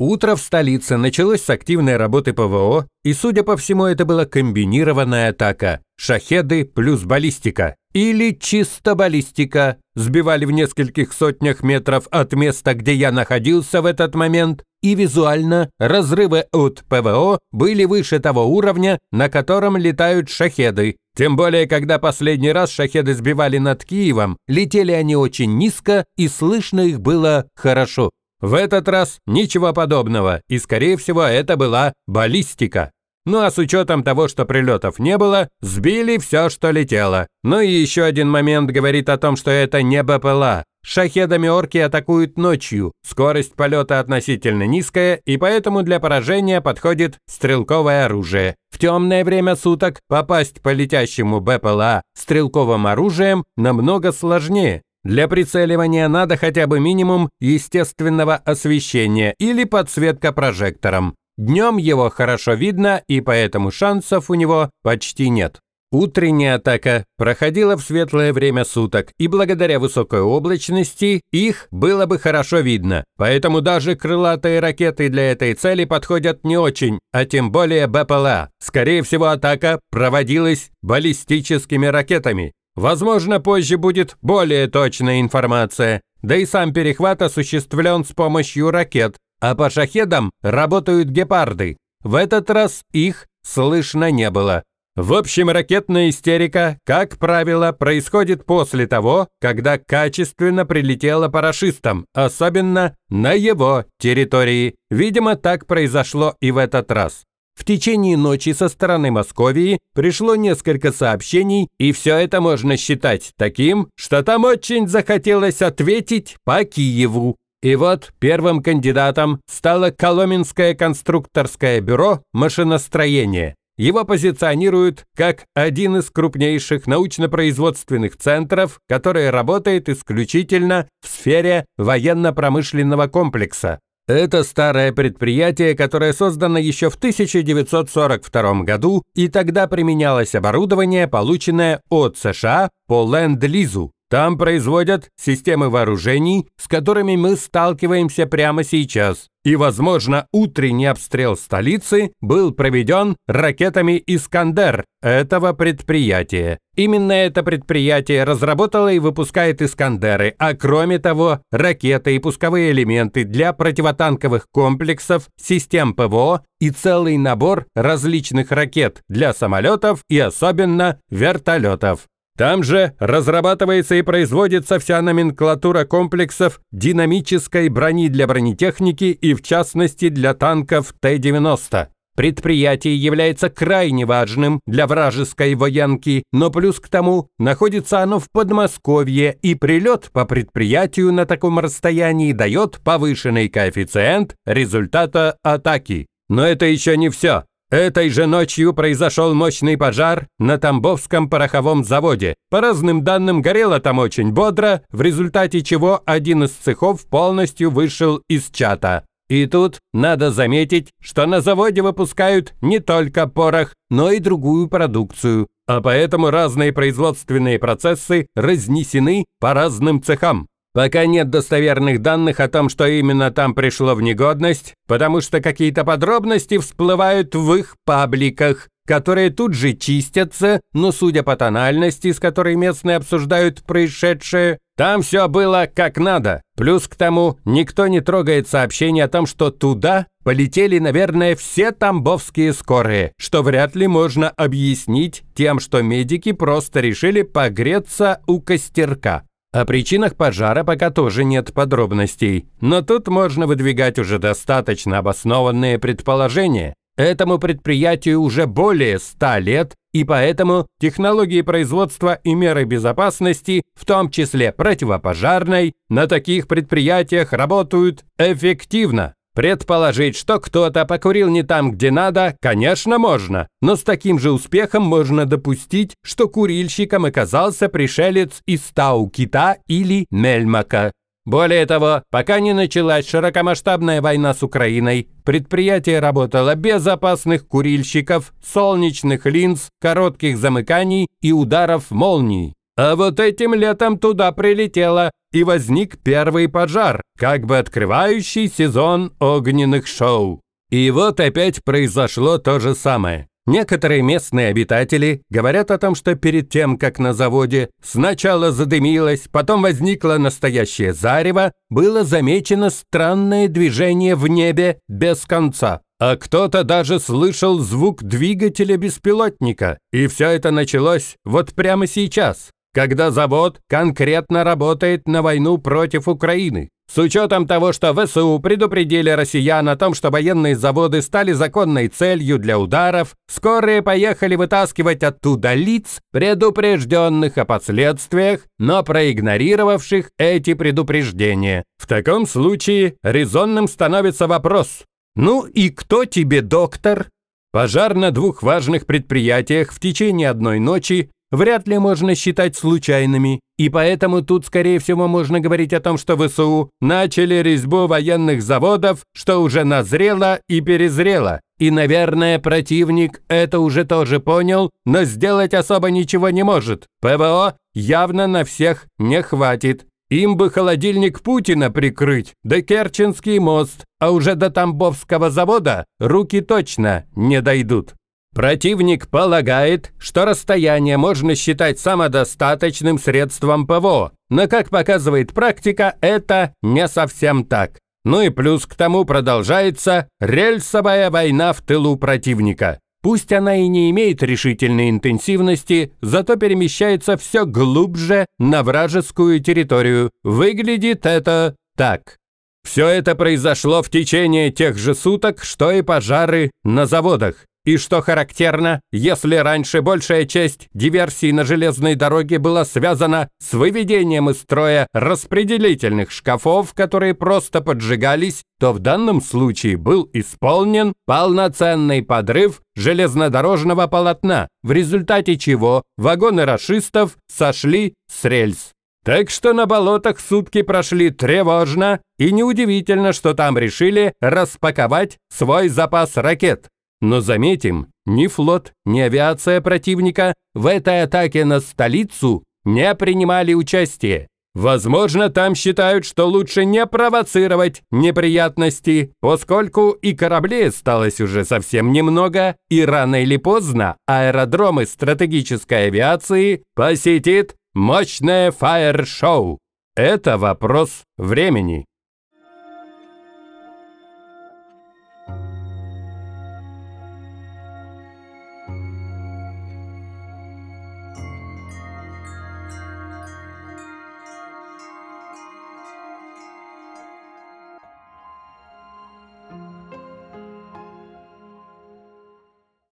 Утро в столице началось с активной работы ПВО, и, судя по всему, это была комбинированная атака. Шахеды плюс баллистика. Или чисто баллистика. Сбивали в нескольких сотнях метров от места, где я находился в этот момент, и визуально разрывы от ПВО были выше того уровня, на котором летают шахеды. Тем более, когда последний раз шахеды сбивали над Киевом, летели они очень низко, и слышно их было хорошо. В этот раз ничего подобного, и, скорее всего, это была баллистика. Ну а с учетом того, что прилетов не было, сбили все, что летело. Ну и еще один момент говорит о том, что это не БПЛА. Шахедами орки атакуют ночью, скорость полета относительно низкая, и поэтому для поражения подходит стрелковое оружие. В темное время суток попасть по летящему БПЛА стрелковым оружием намного сложнее. Для прицеливания надо хотя бы минимум естественного освещения или подсветка прожектором. Днем его хорошо видно, и поэтому шансов у него почти нет. Утренняя атака проходила в светлое время суток, и благодаря высокой облачности их было бы хорошо видно. Поэтому даже крылатые ракеты для этой цели подходят не очень, а тем более БПЛА. Скорее всего, атака проводилась баллистическими ракетами. Возможно, позже будет более точная информация. Да и сам перехват осуществлен с помощью ракет, а по шахедам работают гепарды. В этот раз их слышно не было. В общем, ракетная истерика, как правило, происходит после того, когда качественно прилетело парашистам, особенно на его территории. Видимо, так произошло и в этот раз. В течение ночи со стороны Московии пришло несколько сообщений, и все это можно считать таким, что там очень захотелось ответить по Киеву. И вот первым кандидатом стало Коломенское конструкторское бюро машиностроения. Его позиционируют как один из крупнейших научно-производственных центров, который работает исключительно в сфере военно-промышленного комплекса. Это старое предприятие, которое создано еще в 1942 году, и тогда применялось оборудование, полученное от США по ленд-лизу. Там производят системы вооружений, с которыми мы сталкиваемся прямо сейчас. И, возможно, утренний обстрел столицы был проведен ракетами «Искандер» этого предприятия. Именно это предприятие разработало и выпускает «Искандеры», а кроме того, ракеты и пусковые элементы для противотанковых комплексов, систем ПВО и целый набор различных ракет для самолетов и особенно вертолетов. Там же разрабатывается и производится вся номенклатура комплексов динамической брони для бронетехники и в частности для танков Т-90. Предприятие является крайне важным для вражеской военки, но плюс к тому находится оно в Подмосковье, и прилет по предприятию на таком расстоянии дает повышенный коэффициент результата атаки. Но это еще не все. Этой же ночью произошел мощный пожар на Тамбовском пороховом заводе. По разным данным, горело там очень бодро, в результате чего один из цехов полностью вышел из чата. И тут надо заметить, что на заводе выпускают не только порох, но и другую продукцию, а поэтому разные производственные процессы разнесены по разным цехам. Пока нет достоверных данных о том, что именно там пришло в негодность, потому что какие-то подробности всплывают в их пабликах, которые тут же чистятся, но судя по тональности, с которой местные обсуждают происшедшее, там все было как надо. Плюс к тому, никто не трогает сообщение о том, что туда полетели, наверное, все тамбовские скорые, что вряд ли можно объяснить тем, что медики просто решили погреться у костерка. О причинах пожара пока тоже нет подробностей, но тут можно выдвигать уже достаточно обоснованные предположения. Этому предприятию уже более 100 лет, и поэтому технологии производства и меры безопасности, в том числе противопожарной, на таких предприятиях работают эффективно. Предположить, что кто-то покурил не там, где надо, конечно, можно, но с таким же успехом можно допустить, что курильщиком оказался пришелец из Тау-Кита или Мельмака. Более того, пока не началась широкомасштабная война с Украиной, предприятие работало без опасных курильщиков, солнечных линз, коротких замыканий и ударов молний. А вот этим летом туда прилетело, и возник первый пожар, как бы открывающий сезон огненных шоу. И вот опять произошло то же самое. Некоторые местные обитатели говорят о том, что перед тем, как на заводе сначала задымилось, потом возникло настоящее зарево, было замечено странное движение в небе без конца. А кто-то даже слышал звук двигателя беспилотника. И все это началось вот прямо сейчас когда завод конкретно работает на войну против Украины. С учетом того, что ВСУ предупредили россиян о том, что военные заводы стали законной целью для ударов, скорые поехали вытаскивать оттуда лиц, предупрежденных о последствиях, но проигнорировавших эти предупреждения. В таком случае резонным становится вопрос «Ну и кто тебе доктор?» Пожар на двух важных предприятиях в течение одной ночи вряд ли можно считать случайными, и поэтому тут, скорее всего, можно говорить о том, что ВСУ начали резьбу военных заводов, что уже назрело и перезрело. И, наверное, противник это уже тоже понял, но сделать особо ничего не может. ПВО явно на всех не хватит. Им бы холодильник Путина прикрыть, да Керченский мост, а уже до Тамбовского завода руки точно не дойдут. Противник полагает, что расстояние можно считать самодостаточным средством ПВО, но, как показывает практика, это не совсем так. Ну и плюс к тому продолжается рельсовая война в тылу противника. Пусть она и не имеет решительной интенсивности, зато перемещается все глубже на вражескую территорию. Выглядит это так. Все это произошло в течение тех же суток, что и пожары на заводах. И что характерно, если раньше большая часть диверсий на железной дороге была связана с выведением из строя распределительных шкафов, которые просто поджигались, то в данном случае был исполнен полноценный подрыв железнодорожного полотна, в результате чего вагоны расистов сошли с рельс. Так что на болотах сутки прошли тревожно, и неудивительно, что там решили распаковать свой запас ракет. Но заметим, ни флот, ни авиация противника в этой атаке на столицу не принимали участие. Возможно, там считают, что лучше не провоцировать неприятности, поскольку и кораблей осталось уже совсем немного, и рано или поздно аэродромы стратегической авиации посетит мощное фаер-шоу. Это вопрос времени.